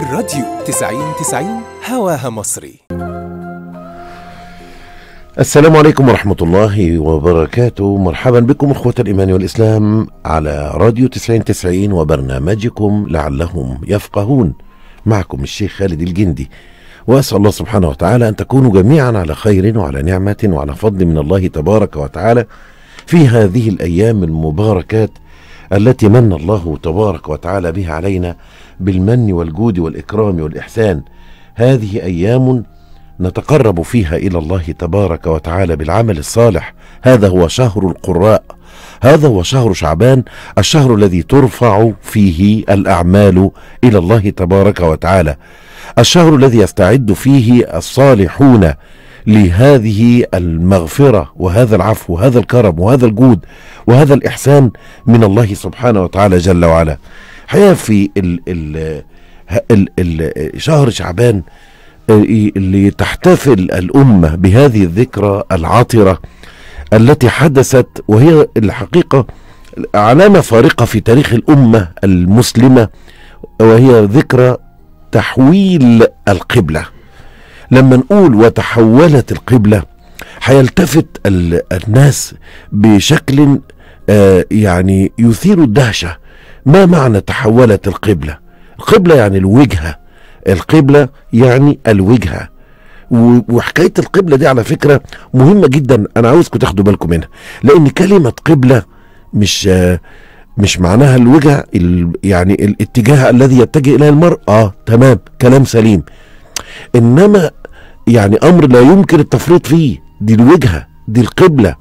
الراديو 90 90 هواها مصري السلام عليكم ورحمة الله وبركاته مرحبا بكم أخوة الإيمان والإسلام على راديو 90 90 وبرنامجكم لعلهم يفقهون معكم الشيخ خالد الجندي وأسأل الله سبحانه وتعالى أن تكونوا جميعا على خير وعلى نعمة وعلى فضل من الله تبارك وتعالى في هذه الأيام المباركات التي من الله تبارك وتعالى بها علينا بالمن والجود والاكرام والاحسان هذه ايام نتقرب فيها الى الله تبارك وتعالى بالعمل الصالح هذا هو شهر القراء هذا هو شهر شعبان الشهر الذي ترفع فيه الاعمال الى الله تبارك وتعالى الشهر الذي يستعد فيه الصالحون لهذه المغفرة وهذا العفو وهذا الكرم وهذا الجود وهذا الإحسان من الله سبحانه وتعالى جل وعلا حياة في ال ال ال الـ شهر شعبان آه، اللي تحتفل الأمة بهذه الذكرى العطرة التي حدثت وهي الحقيقة علامة فارقة في تاريخ الأمة المسلمة وهي ذكرى تحويل القبله لما نقول وتحولت القبلة هيلتفت الناس بشكل آه، يعني يثير الدهشة ما معنى تحولت القبلة القبلة يعني الوجهة القبلة يعني الوجهة وحكاية القبلة دي على فكرة مهمة جدا أنا عاوزكم تاخدوا بالكم منها لأن كلمة قبلة مش مش معناها الوجه يعني الاتجاه الذي يتجه اليه المرء اه تمام كلام سليم انما يعني امر لا يمكن التفريط فيه دي الوجهه دي القبله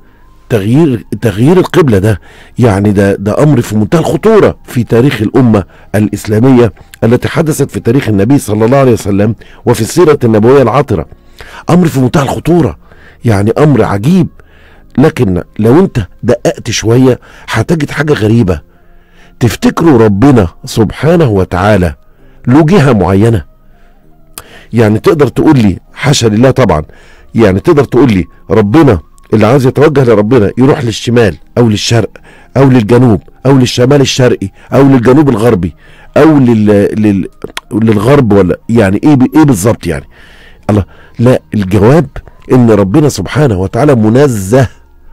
تغيير تغيير القبله ده يعني ده ده امر في منتهى الخطوره في تاريخ الامه الاسلاميه التي حدثت في تاريخ النبي صلى الله عليه وسلم وفي السيره النبويه العطره امر في منتهى الخطوره يعني امر عجيب لكن لو انت دققت شويه هتجد حاجه غريبه تفتكروا ربنا سبحانه وتعالى له جهه معينه يعني تقدر تقول لي حاشا لله طبعا يعني تقدر تقول لي ربنا اللي عايز يتوجه لربنا يروح للشمال او للشرق او للجنوب او للشمال الشرقي او للجنوب الغربي او لل... لل... للغرب ولا يعني ايه ب... ايه بالظبط يعني الله لا الجواب ان ربنا سبحانه وتعالى منزه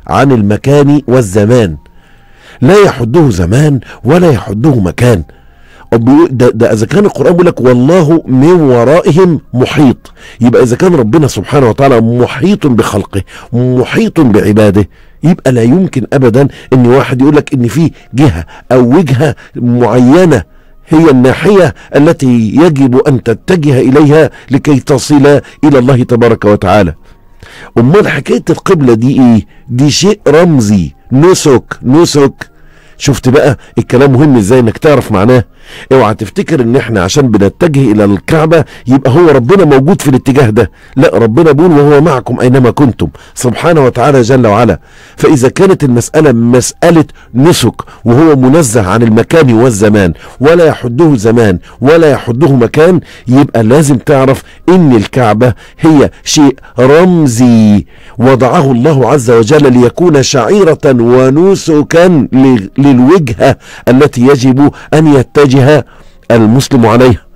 عن المكان والزمان لا يحده زمان ولا يحده مكان ده, ده اذا كان القران بيقول لك والله من ورائهم محيط يبقى اذا كان ربنا سبحانه وتعالى محيط بخلقه محيط بعباده يبقى لا يمكن ابدا ان واحد يقول لك ان في جهه او وجهه معينه هي الناحيه التي يجب ان تتجه اليها لكي تصل الى الله تبارك وتعالى امال حكايه القبله دي ايه دي شيء رمزي نسك نسك شفت بقى الكلام مهم ازاي انك تعرف معناه اوعى تفتكر ان احنا عشان بنتجه الى الكعبه يبقى هو ربنا موجود في الاتجاه ده لا ربنا بيقول وهو معكم اينما كنتم سبحانه وتعالى جل وعلا فاذا كانت المساله مساله نسك وهو منزه عن المكان والزمان ولا يحده زمان ولا يحده مكان يبقى لازم تعرف ان الكعبه هي شيء رمزي وضعه الله عز وجل ليكون شعيره ونسكا للوجهه التي يجب ان يتجه يواجه المسلم عليها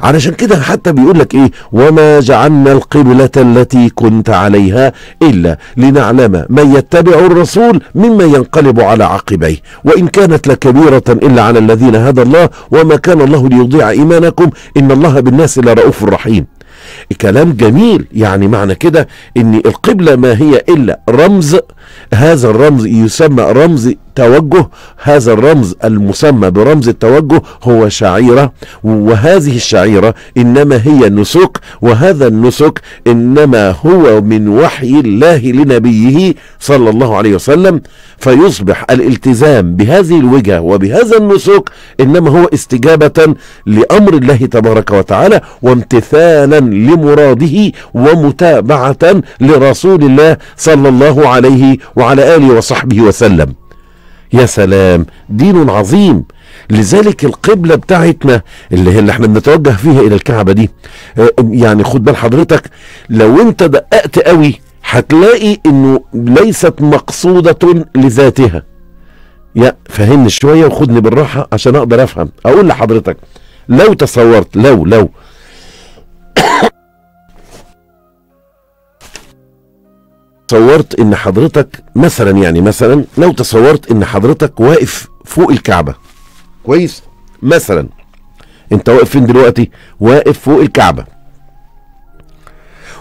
علشان كده حتى بيقول لك ايه وما جعلنا القبلة التي كنت عليها إلا لنعلم من يتبع الرسول مما ينقلب على عقبيه وإن كانت لكبيرة إلا على الذين هدى الله وما كان الله ليضيع إيمانكم إن الله بالناس لرؤوف رحيم كلام جميل يعني معنى كده ان القبلة ما هي الا رمز هذا الرمز يسمى رمز التوجه هذا الرمز المسمى برمز التوجه هو شعيرة وهذه الشعيرة إنما هي نسك وهذا النسك إنما هو من وحي الله لنبيه صلى الله عليه وسلم فيصبح الالتزام بهذه الوجهة وبهذا النسك إنما هو استجابة لأمر الله تبارك وتعالى وامتثالا لمراده ومتابعة لرسول الله صلى الله عليه وعلى آله وصحبه وسلم يا سلام دين عظيم لذلك القبله بتاعتنا اللي هي اللي احنا بنتوجه فيها الى الكعبه دي آه، يعني خد بال حضرتك لو انت دققت قوي هتلاقي انه ليست مقصوده لذاتها يا فهمني شويه وخدني بالراحه عشان اقدر افهم اقول لحضرتك لو تصورت لو لو تصورت ان حضرتك مثلا يعني مثلا لو تصورت ان حضرتك واقف فوق الكعبه كويس مثلا انت واقف فين دلوقتي واقف فوق الكعبه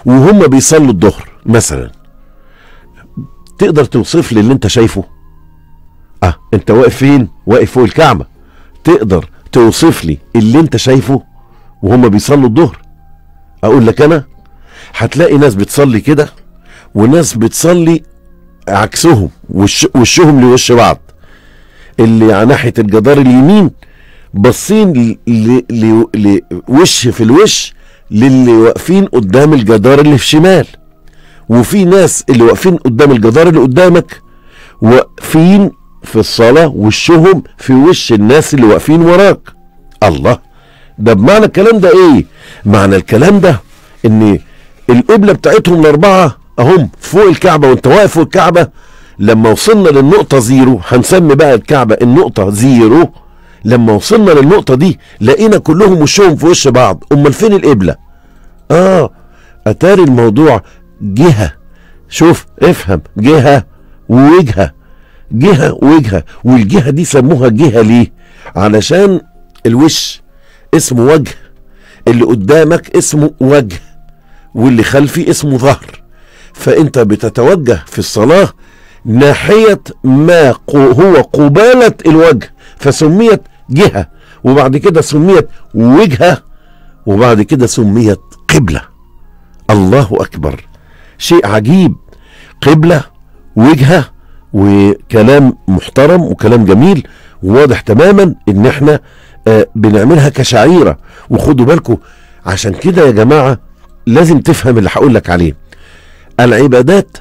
وهم بيصلوا الظهر مثلا تقدر توصف لي اللي انت شايفه اه انت واقف فين واقف فوق الكعبه تقدر توصف لي اللي انت شايفه وهم بيصلوا الظهر اقول لك انا هتلاقي ناس بتصلي كده وناس بتصلي عكسهم وش وشهم لوش بعض اللي على ناحيه الجدار اليمين باصين لوش في الوش للي واقفين قدام الجدار اللي في شمال وفي ناس اللي واقفين قدام الجدار اللي قدامك واقفين في الصلاة وشهم في وش الناس اللي واقفين وراك الله ده بمعنى الكلام ده ايه معنى الكلام ده ان القبلة بتاعتهم الاربعة اهم فوق الكعبه وانت واقف فوق الكعبه لما وصلنا للنقطه زيرو هنسمي بقى الكعبه النقطه زيرو لما وصلنا للنقطه دي لقينا كلهم وشهم في وش بعض امال فين القبله اه اتاري الموضوع جهه شوف افهم جهه ووجهه جهه وجهه والجهه دي سموها جهه ليه علشان الوش اسمه وجه اللي قدامك اسمه وجه واللي خلفي اسمه ظهر فأنت بتتوجه في الصلاة ناحية ما هو قبالة الوجه فسميت جهة وبعد كده سميت وجهة وبعد كده سميت قبلة الله أكبر شيء عجيب قبلة وجهة وكلام محترم وكلام جميل وواضح تماما ان احنا آه بنعملها كشعيرة وخدوا بالكم عشان كده يا جماعة لازم تفهم اللي هقول لك عليه العبادات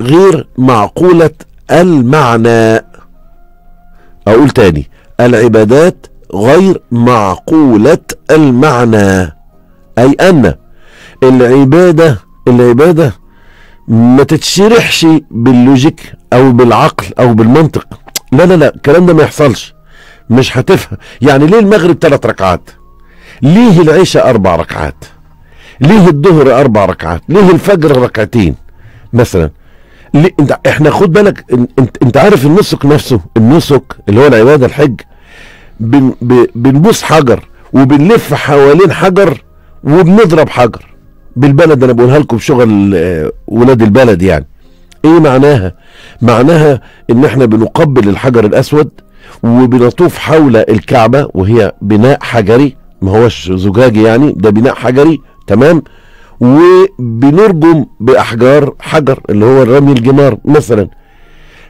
غير معقولة المعنى أقول تاني العبادات غير معقولة المعنى أي أن العبادة العبادة ما تتشرحش باللوجيك أو بالعقل أو بالمنطق لا لا لا الكلام ده ما يحصلش مش هتفهم يعني ليه المغرب ثلاث ركعات ليه العشاء أربع ركعات ليه الظهر اربع ركعات ليه الفجر ركعتين مثلا ليه انت احنا خد بالك انت, انت عارف النسك نفسه النسك اللي هو العباده الحج بن بنبوس حجر وبنلف حوالين حجر وبنضرب حجر بالبلد انا بقولها لكم بشغل آه، ولاد البلد يعني ايه معناها معناها ان احنا بنقبل الحجر الاسود وبنطوف حول الكعبه وهي بناء حجري ما هوش زجاجي يعني ده بناء حجري تمام وبنرجم باحجار حجر اللي هو رمي الجمار مثلا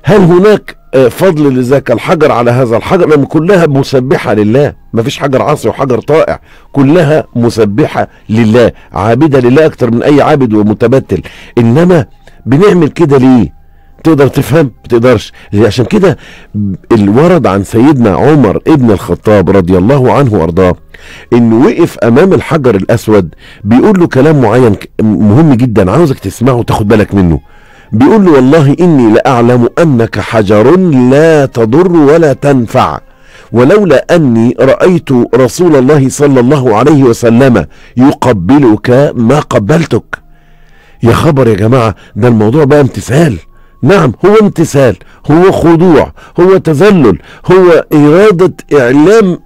هل هناك آه، فضل لذاك الحجر على هذا الحجر لأن كلها مسبحة لله ما فيش حجر عاصي وحجر طائع كلها مسبحة لله عابدة لله أكتر من أي عابد ومتبتل إنما بنعمل كده ليه تقدر تفهم ما تقدرش عشان كده الورد عن سيدنا عمر ابن الخطاب رضي الله عنه وارضاه انه وقف امام الحجر الاسود بيقول له كلام معين مهم جدا عاوزك تسمعه وتاخد بالك منه بيقول له والله اني لاعلم انك حجر لا تضر ولا تنفع ولولا اني رايت رسول الله صلى الله عليه وسلم يقبلك ما قبلتك يا خبر يا جماعه ده الموضوع بقى امتثال نعم هو امتثال هو خضوع هو تذلل هو إرادة إعلام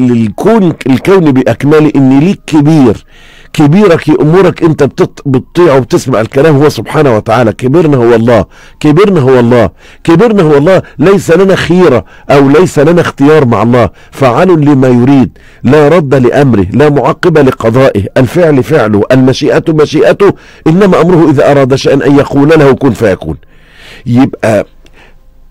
الكون الكون بأكمله إن ليك كبير كبيرك يأمرك أنت بتطيع وبتسمع الكلام هو سبحانه وتعالى كبرنا هو الله كبرنا هو الله كبرنا هو الله ليس لنا خيرة أو ليس لنا اختيار مع الله فعل لما يريد لا رد لأمره لا معقب لقضائه الفعل فعله المشيئة مشيئته إنما أمره إذا أراد شيئا أن يقول له كن فيكون يبقى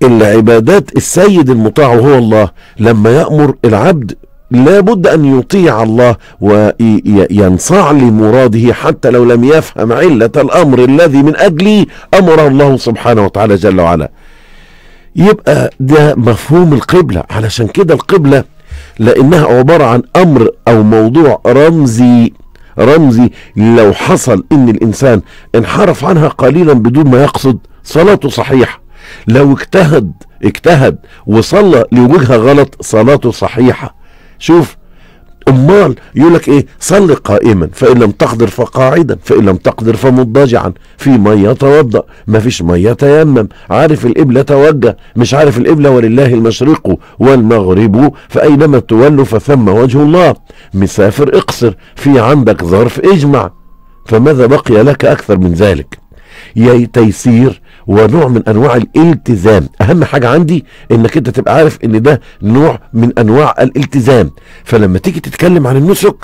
العبادات السيد المطاع وهو الله لما يأمر العبد لابد أن يطيع الله وينصاع لمراده حتى لو لم يفهم علة الأمر الذي من أجله أمره الله سبحانه وتعالى جل وعلا يبقى ده مفهوم القبلة علشان كده القبلة لأنها عبارة عن أمر أو موضوع رمزي رمزي لو حصل إن الإنسان انحرف عنها قليلا بدون ما يقصد صلاته صحيحه لو اجتهد اجتهد وصلى لوجهه غلط صلاته صحيحه شوف امال يقول لك ايه صل قائما فان لم تقدر فقاعدا فان لم تقدر فمضطجعا في ميه توضا ما فيش ميه تيمم عارف القبله توجه مش عارف القبله ولله المشرق والمغرب فاينما تولوا فثم وجه الله مسافر اقصر في عندك ظرف اجمع فماذا بقي لك اكثر من ذلك يا تيسير ونوع من انواع الالتزام اهم حاجه عندي انك انت تبقى عارف ان ده نوع من انواع الالتزام فلما تيجي تتكلم عن النسك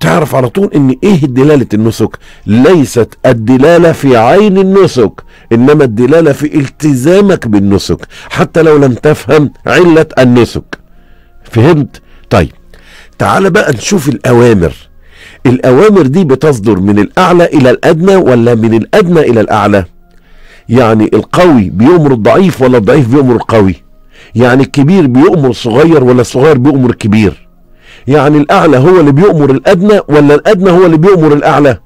تعرف على طول ان ايه دلاله النسك ليست الدلاله في عين النسك انما الدلاله في التزامك بالنسك حتى لو لم تفهم عله النسك فهمت طيب تعال بقى نشوف الاوامر الأوامر دي بتصدر من الأعلى إلى الأدنى ولا من الأدنى إلى الأعلى؟ يعني القوي بيؤمر الضعيف ولا الضعيف بيؤمر القوي يعني الكبير بيؤمر الصغير ولا الصغير بيؤمر الكبير يعني الأعلى هو اللي بيؤمر الأدنى ولا الأدنى هو اللي بيؤمر الأعلى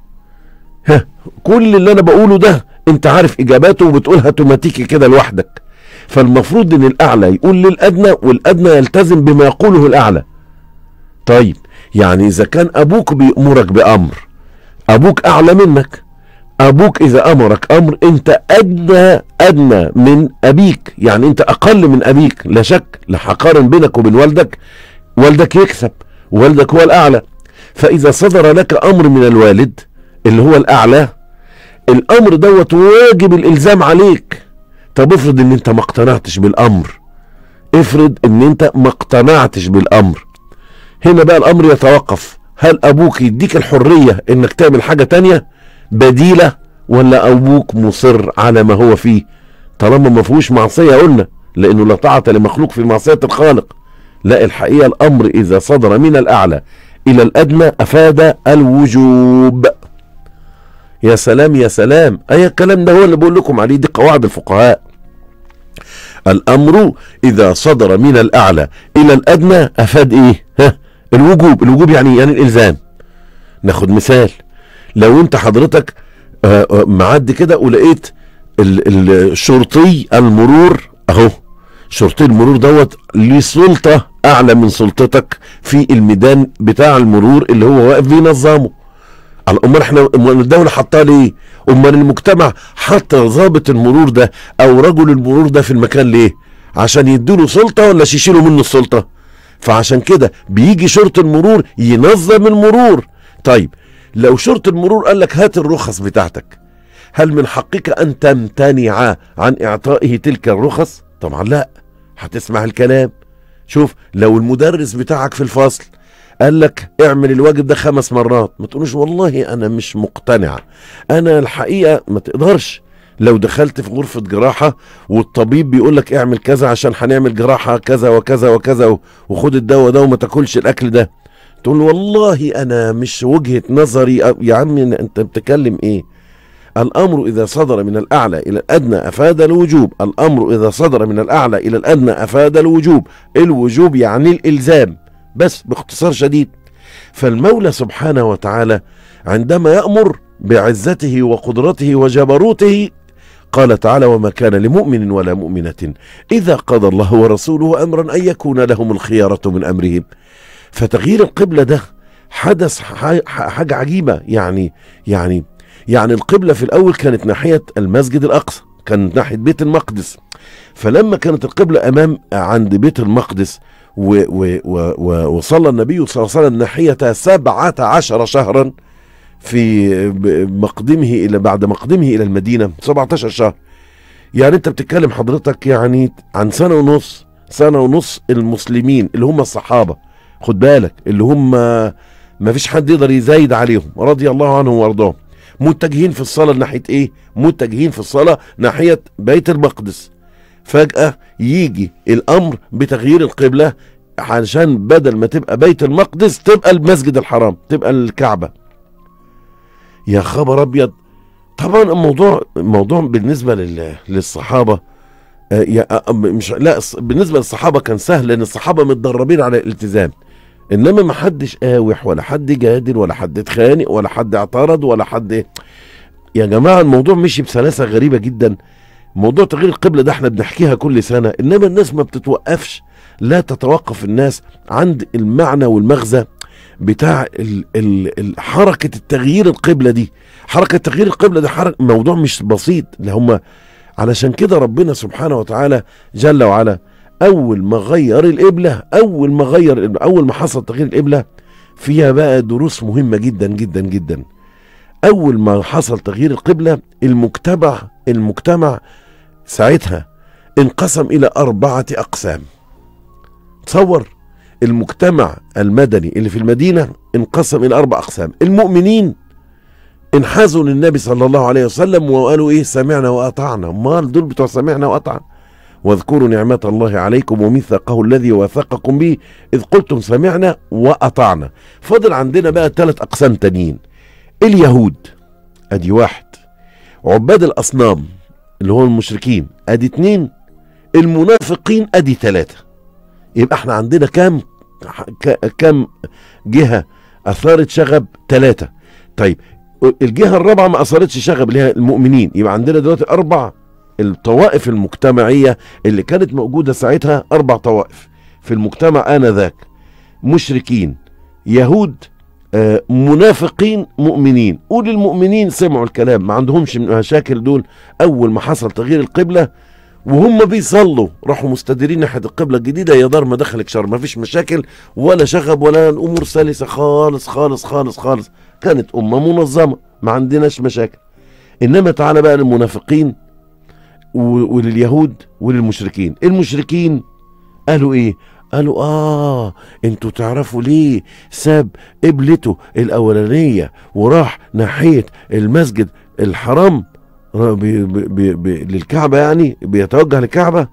ها كل اللي أنا بقوله ده أنت عارف إجاباته وبتقولها اوتوماتيكي كده لوحدك فالمفروض ان الاعلى يقول للادنى والادنى يلتزم بما يقوله الاعلى طيب يعني اذا كان ابوك بيامرك بامر ابوك اعلى منك أبوك إذا أمرك أمر أنت أدنى أدنى من أبيك يعني أنت أقل من أبيك لا شك لا حقارن بينك وبين والدك والدك يكسب والدك هو الأعلى فإذا صدر لك أمر من الوالد اللي هو الأعلى الأمر دوت واجب الإلزام عليك طب افرض إن أنت ما اقتنعتش بالأمر افرض إن أنت ما اقتنعتش بالأمر هنا بقى الأمر يتوقف هل أبوك يديك الحرية إنك تعمل حاجة تانية بديلة ولا أبوك مصر على ما هو فيه طالما ما فيهوش معصية قلنا لأنه لا طاعة لمخلوق في معصية الخالق لا الحقيقة الأمر إذا صدر من الأعلى إلى الأدنى أفاد الوجوب يا سلام يا سلام أي الكلام ده هو اللي بقول لكم عليه دي قواعد الفقهاء الأمر إذا صدر من الأعلى إلى الأدنى أفاد إيه ها الوجوب الوجوب يعني يعني الإلزام ناخد مثال لو انت حضرتك آه، آه، معدي كده ولقيت الشرطي المرور اهو شرطي المرور دوت ليه سلطه اعلى من سلطتك في الميدان بتاع المرور اللي هو واقف بينظمه امال احنا امال الدوله حطاه ليه؟ امال المجتمع حط ضابط المرور ده او رجل المرور ده في المكان ليه؟ عشان يدوله سلطه ولا يشيلوا منه السلطه؟ فعشان كده بيجي شرط المرور ينظم المرور طيب لو شرط المرور قال لك هات الرخص بتاعتك هل من حقك أن تمتنع عن إعطائه تلك الرخص؟ طبعا لا هتسمع الكلام شوف لو المدرس بتاعك في الفصل قال لك اعمل الواجب ده خمس مرات ما تقولوش والله انا مش مقتنع انا الحقيقه ما تقدرش لو دخلت في غرفة جراحة والطبيب بيقول لك اعمل كذا عشان هنعمل جراحة كذا وكذا وكذا وخد الدواء ده وما تاكلش الاكل ده تقول والله انا مش وجهه نظري يا عم انت بتتكلم ايه الامر اذا صدر من الاعلى الى الادنى افاد الوجوب الامر اذا صدر من الاعلى الى الادنى افاد الوجوب الوجوب يعني الالزام بس باختصار شديد فالمولى سبحانه وتعالى عندما يامر بعزته وقدرته وجبروته قال تعالى وما كان لمؤمن ولا مؤمنة إذا قضى الله ورسوله أمرا أن يكون لهم الخيارة من أمرهم فتغيير القبلة ده حدث حاجة عجيبة يعني يعني يعني القبلة في الأول كانت ناحية المسجد الأقصى كانت ناحية بيت المقدس فلما كانت القبلة أمام عند بيت المقدس وصلى النبي صلى الله عليه وسلم ناحيتها سبعة عشر شهرا في مقدمه إلى بعد مقدمه إلى المدينة 17 شهر يعني أنت بتتكلم حضرتك يعني عن سنة ونص سنة ونص المسلمين اللي هم الصحابة خد بالك اللي هم ما فيش حد يقدر يزايد عليهم رضي الله عنهم وارضاهم متجهين في الصلاة ناحية ايه متجهين في الصلاة ناحية بيت المقدس فجأة يجي الامر بتغيير القبلة علشان بدل ما تبقى بيت المقدس تبقى المسجد الحرام تبقى الكعبة يا خبر ابيض طبعا الموضوع الموضوع بالنسبة للصحابة آه، آه، مش لا بالنسبة للصحابة كان سهل لأن الصحابة متدربين على الالتزام انما ما حدش قاوح ولا حد جادل ولا حد اتخانق ولا حد اعترض ولا حد إيه. يا جماعه الموضوع مشي بسلاسه غريبه جدا موضوع تغيير القبله ده احنا بنحكيها كل سنه انما الناس ما بتتوقفش لا تتوقف الناس عند المعنى والمغزى بتاع الـ الـ حركه التغيير القبله دي حركه تغيير القبله ده حركة موضوع مش بسيط اللي هم علشان كده ربنا سبحانه وتعالى جل وعلا اول ما غير القبله اول ما غير اول ما حصل تغيير القبله فيها بقى دروس مهمه جدا جدا جدا اول ما حصل تغيير القبله المجتمع المجتمع ساعتها انقسم الى اربعه اقسام تصور المجتمع المدني اللي في المدينه انقسم الى اربع اقسام المؤمنين انحازوا للنبي صلى الله عليه وسلم وقالوا ايه سمعنا واطعنا امال دول بتوع سمعنا واطعنا واذكروا نعمة الله عليكم وميثاقه الذي وثقكم به إذ قلتم سمعنا وأطعنا فضل عندنا بقى ثلاث أقسام تانيين اليهود أدي واحد عباد الأصنام اللي هو المشركين أدي اتنين المنافقين أدي ثلاثة يبقى احنا عندنا كام كام جهة أثارت شغب ثلاثة طيب الجهة الرابعة ما أثارتش شغب اللي هي المؤمنين يبقى عندنا دلوقتي أربع الطوائف المجتمعية اللي كانت موجودة ساعتها أربع طوائف في المجتمع آنذاك مشركين يهود آه، منافقين مؤمنين قول المؤمنين سمعوا الكلام ما عندهمش مشاكل دول أول ما حصل تغيير القبلة وهم بيصلوا راحوا مستديرين ناحيه القبله الجديده يا دار ما دخلك شر ما فيش مشاكل ولا شغب ولا الامور سلسه خالص خالص خالص خالص كانت امه منظمه ما عندناش مشاكل انما تعالى بقى للمنافقين ولليهود وللمشركين المشركين قالوا ايه قالوا اه انتوا تعرفوا ليه ساب قبلته الاولانيه وراح ناحيه المسجد الحرام بي بي بي للكعبه يعني بيتوجه للكعبه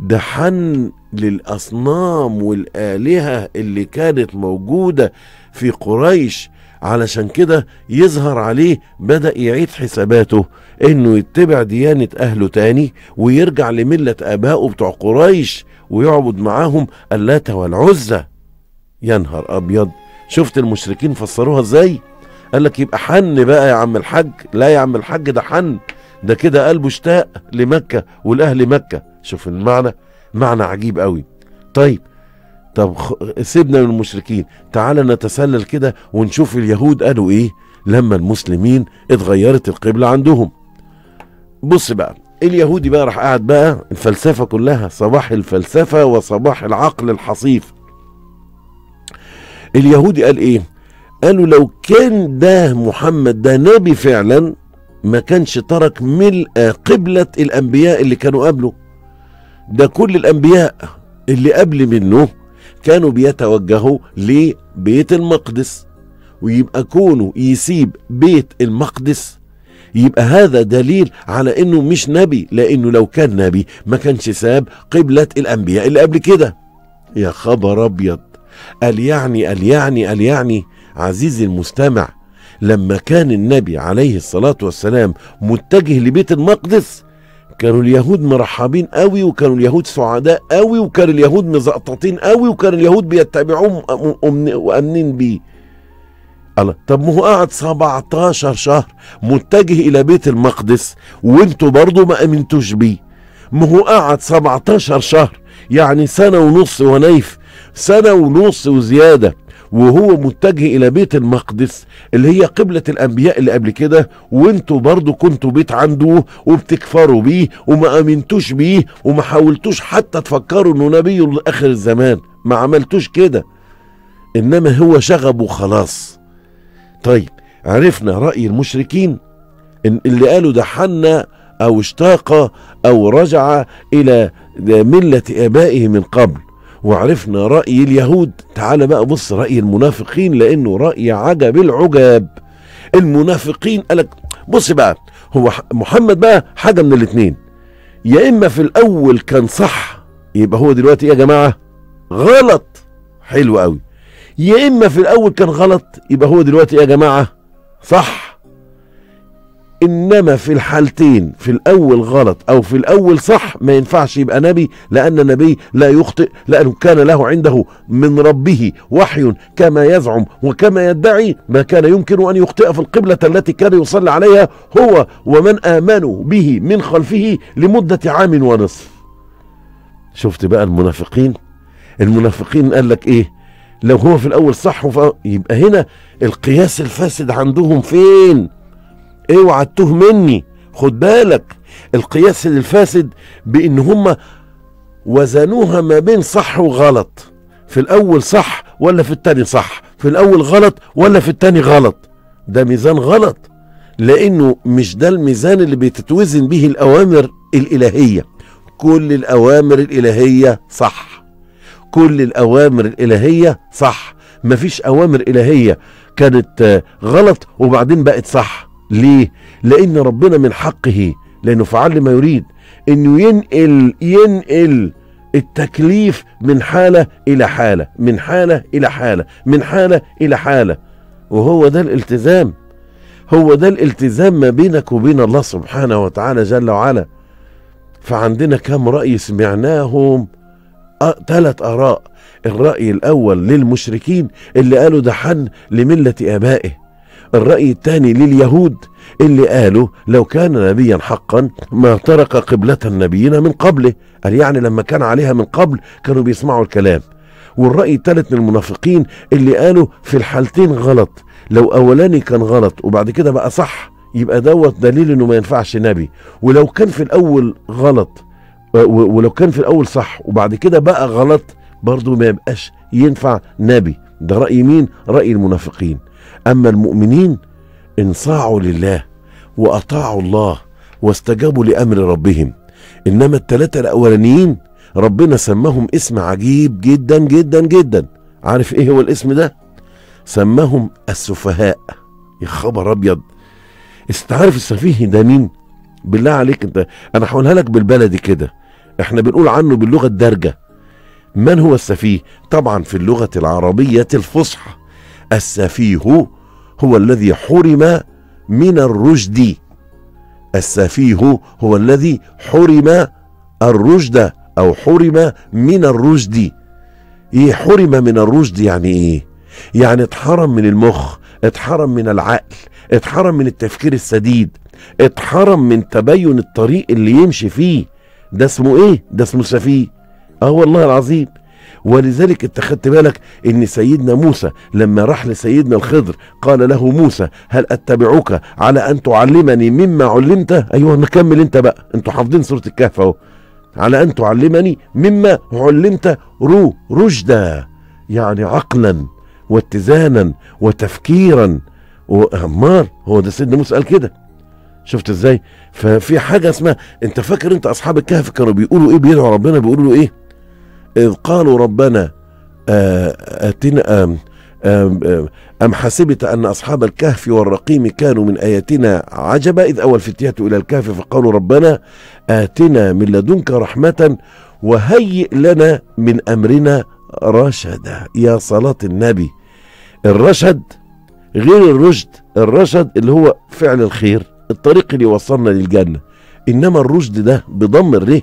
ده حن للاصنام والالهه اللي كانت موجوده في قريش علشان كده يظهر عليه بدا يعيد حساباته انه يتبع ديانة اهله تاني ويرجع لملة ابائه بتوع قريش ويعبد معاهم اللات والعزة يا نهار ابيض شفت المشركين فسروها ازاي قال لك يبقى حن بقى يا عم الحاج لا يا عم الحاج ده حن ده كده قلبه اشتاق لمكة ولأهل مكة شوف المعنى معنى عجيب قوي طيب طب سيبنا من المشركين تعال نتسلل كده ونشوف اليهود قالوا ايه لما المسلمين اتغيرت القبلة عندهم بص بقى إيه اليهودي بقى راح قاعد بقى الفلسفه كلها صباح الفلسفه وصباح العقل الحصيف اليهودي قال ايه قالوا لو كان ده محمد ده نبي فعلا ما كانش ترك ملء قبلة الأنبياء اللي كانوا قبله ده كل الأنبياء اللي قبل منه كانوا بيتوجهوا لبيت المقدس ويبقى كونه يسيب بيت المقدس يبقى هذا دليل على انه مش نبي لانه لو كان نبي ما كانش ساب قبلة الانبياء اللي قبل كده يا خبر ابيض قال يعني قال يعني قال يعني عزيزي المستمع لما كان النبي عليه الصلاة والسلام متجه لبيت المقدس كانوا اليهود مرحبين قوي وكانوا اليهود سعداء قوي وكان اليهود مزقططين قوي وكان اليهود بيتبعوهم وامنين بيه الله طب ما هو قعد 17 شهر متجه الى بيت المقدس وانتوا برضه ما امنتوش بيه ما هو قعد 17 شهر يعني سنه ونص ونايف سنه ونص وزياده وهو متجه الى بيت المقدس اللي هي قبلة الانبياء اللي قبل كده وانتوا برضه كنتوا بيت عنده وبتكفروا بيه وما امنتوش بيه وما حاولتوش حتى تفكروا انه نبي لاخر الزمان ما عملتوش كده انما هو شغبه خلاص طيب عرفنا رأي المشركين إن اللي قالوا ده حنى أو اشتاق أو رجع إلى ملة آبائه من قبل وعرفنا رأي اليهود تعال بقى بص رأي المنافقين لأنه رأي عجب العجاب المنافقين قالك بص بقى هو محمد بقى حاجة من الاتنين يا إما في الأول كان صح يبقى هو دلوقتي يا جماعة غلط حلو قوي يا اما في الاول كان غلط يبقى هو دلوقتي يا جماعه صح انما في الحالتين في الاول غلط او في الاول صح ما ينفعش يبقى نبي لان النبي لا يخطئ لانه كان له عنده من ربه وحي كما يزعم وكما يدعي ما كان يمكن ان يخطئ في القبله التي كان يصلي عليها هو ومن امنوا به من خلفه لمده عام ونصف شفت بقى المنافقين المنافقين قال لك ايه لو هو في الاول صح يبقى هنا القياس الفاسد عندهم فين اوعى إيه تتوه مني خد بالك القياس الفاسد بان هم وزنوها ما بين صح وغلط في الاول صح ولا في التاني صح في الاول غلط ولا في التاني غلط ده ميزان غلط لانه مش ده الميزان اللي بتتوزن به الاوامر الالهيه كل الاوامر الالهيه صح كل الأوامر الإلهية صح مفيش أوامر إلهية كانت آه، غلط وبعدين بقت صح ليه؟ لأن ربنا من حقه لأنه فعل ما يريد أنه ينقل ينقل التكليف من حالة إلى حالة من حالة إلى حالة من حالة إلى حالة وهو ده الالتزام هو ده الالتزام ما بينك وبين الله سبحانه وتعالى جل وعلا فعندنا كم رأي سمعناهم آه، ثلاث آراء الرأي الأول للمشركين اللي قالوا ده حن لملة آبائه الرأي الثاني لليهود اللي قالوا لو كان نبيا حقا ما ترك قبلة النبيين من قبله قال يعني لما كان عليها من قبل كانوا بيسمعوا الكلام والرأي الثالث من المنافقين اللي قالوا في الحالتين غلط لو أولاني كان غلط وبعد كده بقى صح يبقى دوت دليل انه ما ينفعش نبي ولو كان في الاول غلط ولو كان في الاول صح وبعد كده بقى غلط برضه ما يبقاش ينفع نبي ده راي مين راي المنافقين اما المؤمنين انصاعوا لله واطاعوا الله واستجابوا لامر ربهم انما الثلاثه الاولانيين ربنا سماهم اسم عجيب جدا جدا جدا عارف ايه هو الاسم ده سماهم السفهاء يا خبر ابيض انت عارف السفيه ده مين بالله عليك انت انا هقولها لك بالبلدي كده احنا بنقول عنه باللغة الدارجة من هو السفيه طبعا في اللغة العربية الفصحى السفيه هو الذي حرم من الرشد السفيه هو الذي حرم الرشد او حرم من الرشد ايه حرم من الرشد يعني ايه يعني اتحرم من المخ اتحرم من العقل اتحرم من التفكير السديد اتحرم من تبين الطريق اللي يمشي فيه ده اسمه ايه ده اسمه سفيه اه والله العظيم ولذلك انت خدت بالك ان سيدنا موسى لما راح لسيدنا الخضر قال له موسى هل اتبعك على ان تعلمني مما علمت ايوه نكمل انت بقى انتوا حافظين سوره الكهف اهو على ان تعلمني مما علمت رو رشدا يعني عقلا واتزانا وتفكيرا وعمار هو ده سيدنا موسى قال كده شفت ازاي ففي حاجه اسمها انت فاكر انت اصحاب الكهف كانوا بيقولوا ايه بيدعوا ربنا بيقولوا له ايه اذ قالوا ربنا آه، اتنا آم, آم, حسبت أن أصحاب الكهف والرقيم كانوا من آياتنا عجبا إذ أول فتية إلى الكهف فقالوا ربنا آتنا من لدنك رحمة وهيئ لنا من أمرنا رشدا يا صلاة النبي الرشد غير الرشد الرشد اللي هو فعل الخير الطريق اللي وصلنا للجنة إنما الرشد ده بضم الره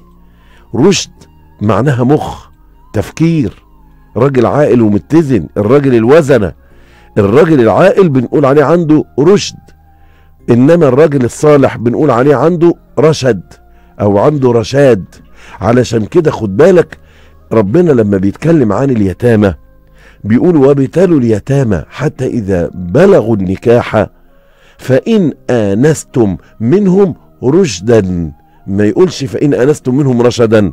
رشد معناها مخ تفكير راجل عاقل ومتزن الراجل الوزنة الراجل العاقل بنقول عليه عنده رشد إنما الراجل الصالح بنقول عليه عنده رشد أو عنده رشاد علشان كده خد بالك ربنا لما بيتكلم عن اليتامى بيقول وابتلوا اليتامى حتى إذا بلغوا النكاح فإن آنستم منهم رشدا ما يقولش فإن آنستم منهم رشدا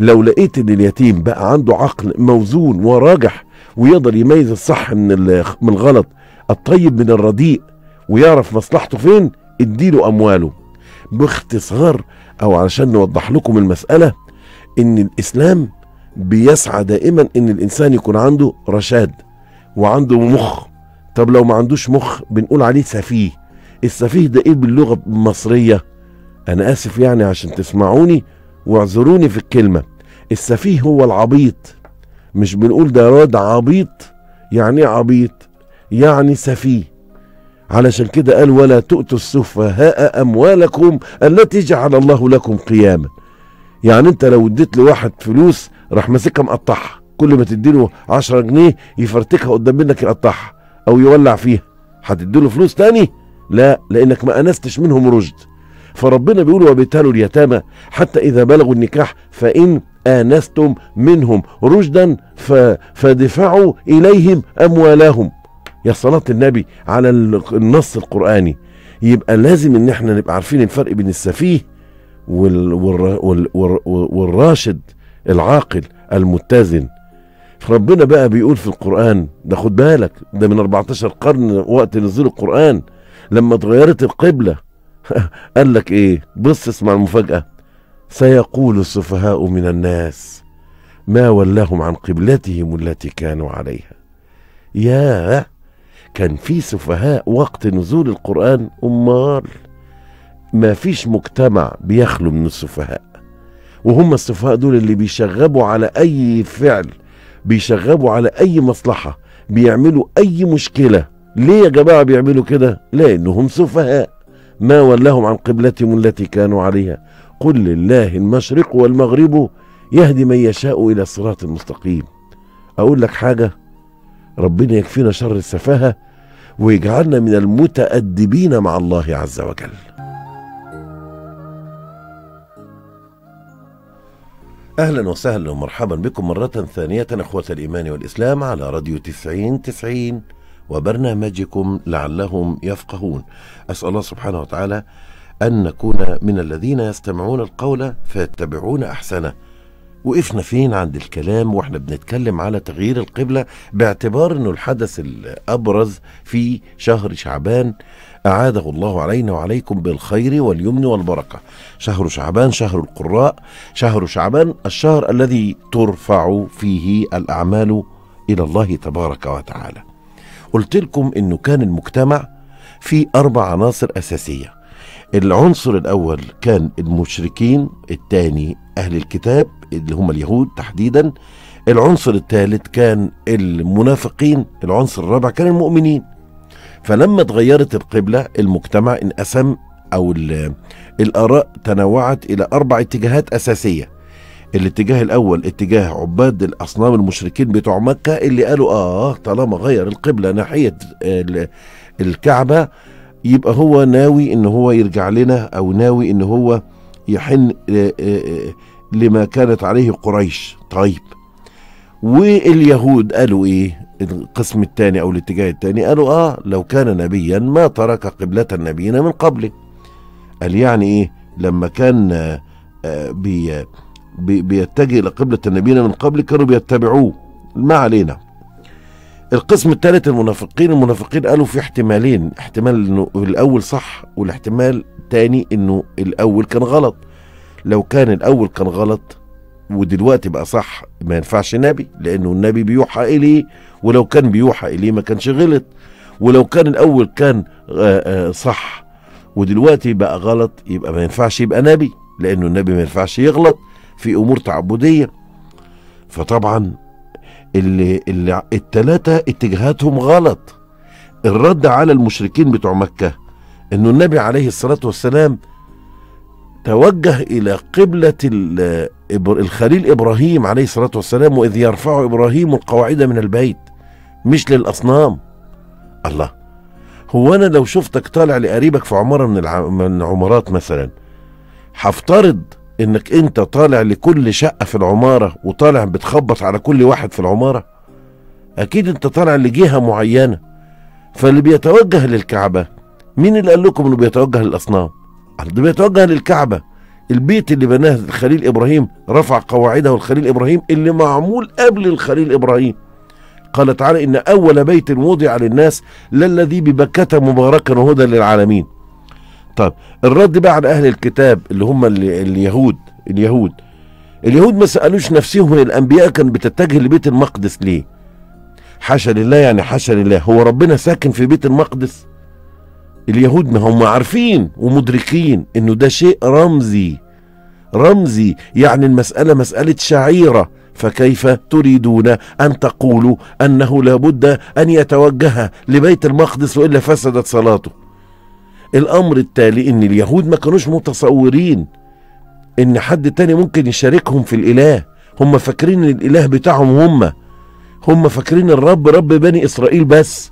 لو لقيت ان اليتيم بقى عنده عقل موزون وراجح ويقدر يميز الصح من من الغلط الطيب من الرديء ويعرف مصلحته فين اديله امواله باختصار او علشان نوضح لكم المساله ان الاسلام بيسعى دائما ان الانسان يكون عنده رشاد وعنده مخ طب لو ما عندوش مخ بنقول عليه سفيه السفيه ده ايه باللغه المصريه انا اسف يعني عشان تسمعوني واعذروني في الكلمه السفيه هو العبيط مش بنقول ده واد عبيط يعني ايه عبيط يعني سفيه علشان كده قال ولا تؤتوا السفهاء اموالكم التي جعل الله لكم قياما يعني انت لو اديت لواحد فلوس راح ماسكها مقطعها كل ما تديله 10 جنيه يفرتكها قدام منك يقطعها او يولع فيها هتديله فلوس تاني لا لأنك ما أنستش منهم رشد فربنا بيقول وابتلوا اليتامى حتى إذا بلغوا النكاح فإن آنستم منهم رشدا فدفعوا إليهم أموالهم يا صلاة النبي على النص القرآني يبقى لازم ان احنا نبقى عارفين الفرق بين السفيه وال وال والراشد العاقل المتزن ربنا بقى بيقول في القرآن ده خد بالك ده من 14 قرن وقت نزول القرآن لما اتغيرت القبلة قال لك ايه بص اسمع المفاجأة سيقول السفهاء من الناس ما ولاهم عن قبلتهم التي كانوا عليها ياه كان في سفهاء وقت نزول القرآن أمال ما فيش مجتمع بيخلو من السفهاء وهم السفهاء دول اللي بيشغبوا على أي فعل بيشغبوا على أي مصلحة بيعملوا أي مشكلة ليه يا جماعة بيعملوا كده لأنهم سفهاء ما ولاهم عن قبلتهم التي كانوا عليها قل لله المشرق والمغرب يهدي من يشاء إلى الصراط المستقيم أقول لك حاجة ربنا يكفينا شر السفاهة ويجعلنا من المتأدبين مع الله عز وجل أهلا وسهلا ومرحبا بكم مرة ثانية أخوة الإيمان والإسلام على راديو تسعين تسعين وبرنامجكم لعلهم يفقهون اسال الله سبحانه وتعالى ان نكون من الذين يستمعون القول فيتبعون احسنه وقفنا فين عند الكلام واحنا بنتكلم على تغيير القبلة باعتبار انه الحدث الابرز في شهر شعبان اعاده الله علينا وعليكم بالخير واليمن والبركة شهر شعبان شهر القراء شهر شعبان الشهر الذي ترفع فيه الاعمال الى الله تبارك وتعالى قلت لكم انه كان المجتمع فيه اربع عناصر اساسيه العنصر الاول كان المشركين الثاني اهل الكتاب اللي هم اليهود تحديدا العنصر الثالث كان المنافقين العنصر الرابع كان المؤمنين فلما تغيرت القبلة المجتمع انقسم أو الآراء تنوعت إلى أربع اتجاهات أساسية الاتجاه الاول اتجاه عباد الاصنام المشركين بتوع مكه اللي قالوا اه طالما غير القبله ناحيه الكعبه يبقى هو ناوي ان هو يرجع لنا او ناوي ان هو يحن آه، آه، لما كانت عليه قريش طيب واليهود قالوا ايه القسم الثاني او الاتجاه الثاني قالوا اه لو كان نبيا ما ترك قبلة نبينا من قبله قال يعني ايه لما كان آه بي بيتجه إلى قبلة النبيين من قبل كانوا بيتبعوه ما علينا القسم الثالث المنافقين المنافقين قالوا في احتمالين احتمال انه الاول صح والاحتمال الثاني انه الاول كان غلط لو كان الاول كان غلط ودلوقتي بقى صح ما ينفعش نبي لانه النبي بيوحى اليه ولو كان بيوحى اليه ما كانش غلط ولو كان الاول كان آه، آه، صح ودلوقتي بقى غلط يبقى ما ينفعش يبقى نبي لانه النبي ما ينفعش يغلط في امور تعبديه فطبعا اللي اللي التلاتة اتجاهاتهم غلط الرد على المشركين بتوع مكة انه النبي عليه الصلاة والسلام توجه الى قبلة الخليل ابراهيم عليه الصلاة والسلام واذ يرفع ابراهيم القواعد من البيت مش للاصنام الله هو انا لو شفتك طالع لقريبك في عمارة من, الع... من مثلا هفترض انك انت طالع لكل شقه في العماره وطالع بتخبط على كل واحد في العماره اكيد انت طالع لجهه معينه فاللي بيتوجه للكعبه مين اللي قال لكم انه بيتوجه للاصنام اللي بيتوجه للكعبه البيت اللي بناه الخليل ابراهيم رفع قواعده الخليل ابراهيم اللي معمول قبل الخليل ابراهيم قال تعالى ان اول بيت وضع للناس للذي ببكه مباركا وهدى للعالمين طب الرد بقى عن اهل الكتاب اللي هم اليهود اليهود اليهود ما سالوش نفسهم الانبياء كان بتتجه لبيت المقدس ليه حاشا لله يعني حاشا لله هو ربنا ساكن في بيت المقدس اليهود ما هم عارفين ومدركين انه ده شيء رمزي رمزي يعني المسألة مسألة شعيرة فكيف تريدون أن تقولوا أنه لابد أن يتوجه لبيت المقدس وإلا فسدت صلاته الامر التالي ان اليهود ما كانوش متصورين ان حد تاني ممكن يشاركهم في الاله هم فاكرين الاله بتاعهم هم هم فاكرين الرب رب بني اسرائيل بس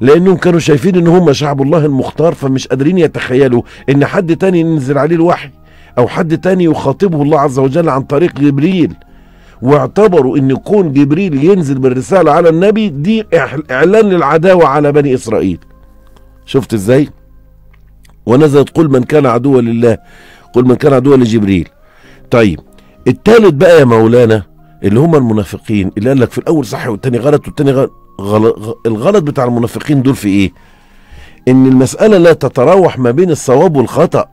لانهم كانوا شايفين ان هم شعب الله المختار فمش قادرين يتخيلوا ان حد تاني ينزل عليه الوحي او حد تاني يخاطبه الله عز وجل عن طريق جبريل واعتبروا ان كون جبريل ينزل بالرساله على النبي دي اعلان للعداوه على بني اسرائيل شفت ازاي ونزلت قل من كان عدوا لله قل من كان عدوا لجبريل طيب التالت بقى يا مولانا اللي هم المنافقين اللي قال لك في الاول صح والتاني غلط والتاني غلط الغلط بتاع المنافقين دول في ايه ان المسألة لا تتراوح ما بين الصواب والخطأ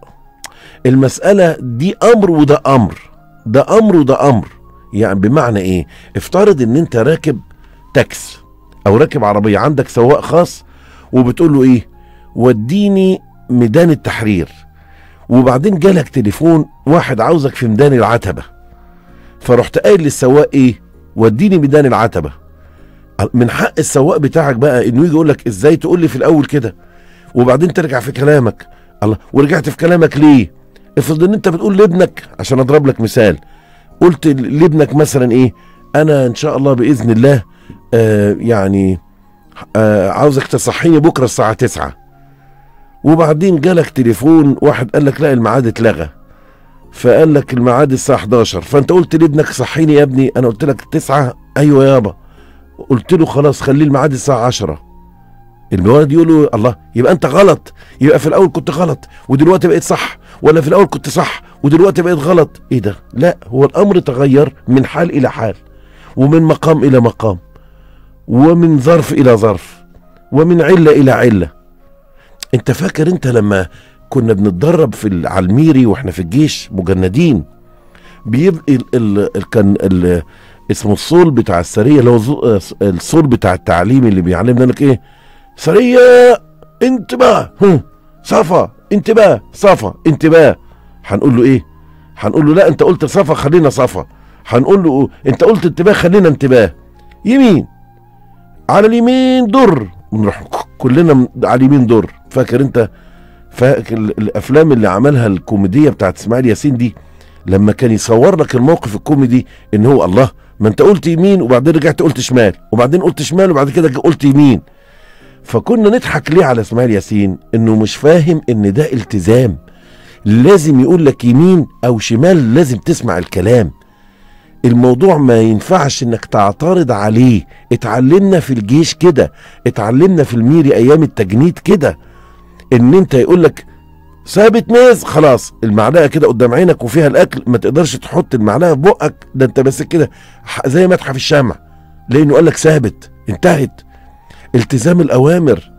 المسألة دي امر وده امر ده امر وده امر يعني بمعنى ايه افترض ان انت راكب تاكس او راكب عربية عندك سواق خاص وبتقول له ايه وديني ميدان التحرير وبعدين جالك تليفون واحد عاوزك في ميدان العتبه فرحت قايل للسواق ايه وديني ميدان العتبه من حق السواق بتاعك بقى انه يجي يقول لك ازاي تقول لي في الاول كده وبعدين ترجع في كلامك الله ورجعت في كلامك ليه افرض ان انت بتقول لابنك عشان اضرب لك مثال قلت لابنك مثلا ايه انا ان شاء الله باذن الله آه يعني آه عاوزك تصحيني بكره الساعه 9 وبعدين جالك تليفون واحد قال لك لا الميعاد اتلغى فقال لك الميعاد الساعه 11 فانت قلت لابنك صحيني يا ابني انا قلت لك 9 ايوه يابا قلت له خلاص خليه الميعاد الساعه 10 الولد يقول له الله يبقى انت غلط يبقى في الاول كنت غلط ودلوقتي بقيت صح ولا في الاول كنت صح ودلوقتي بقيت غلط ايه ده لا هو الامر تغير من حال الى حال ومن مقام الى مقام ومن ظرف الى ظرف ومن عله الى عله انت فاكر انت لما كنا بنتدرب في على الميري واحنا في الجيش مجندين بيبقى ال ال كان ال اسمه الصول بتاع السريه اللي هو آه، الصول بتاع التعليم اللي بيعلمنا لك ايه سريه انتباه صفا انتباه صفا انتباه هنقول له ايه هنقول له لا انت قلت صفا خلينا صفا هنقول له انت قلت انتباه خلينا انتباه يمين على اليمين در ونروح كلنا على اليمين دور فاكر انت فاكر الافلام اللي عملها الكوميديه بتاعت اسماعيل ياسين دي لما كان يصور لك الموقف الكوميدي ان هو الله ما انت قلت يمين وبعدين رجعت قلت شمال وبعدين قلت شمال وبعد كده قلت يمين فكنا نضحك ليه على اسماعيل ياسين انه مش فاهم ان ده التزام لازم يقول لك يمين او شمال لازم تسمع الكلام الموضوع ما ينفعش انك تعترض عليه اتعلمنا في الجيش كده اتعلمنا في الميري ايام التجنيد كده ان انت يقولك ثابت ميز خلاص المعلقه كده قدام عينك وفيها الاكل ما تقدرش تحط المعلقه في بقك ده انت ماسك كده زي متحف الشمع لانه قال لك ثابت انتهت التزام الاوامر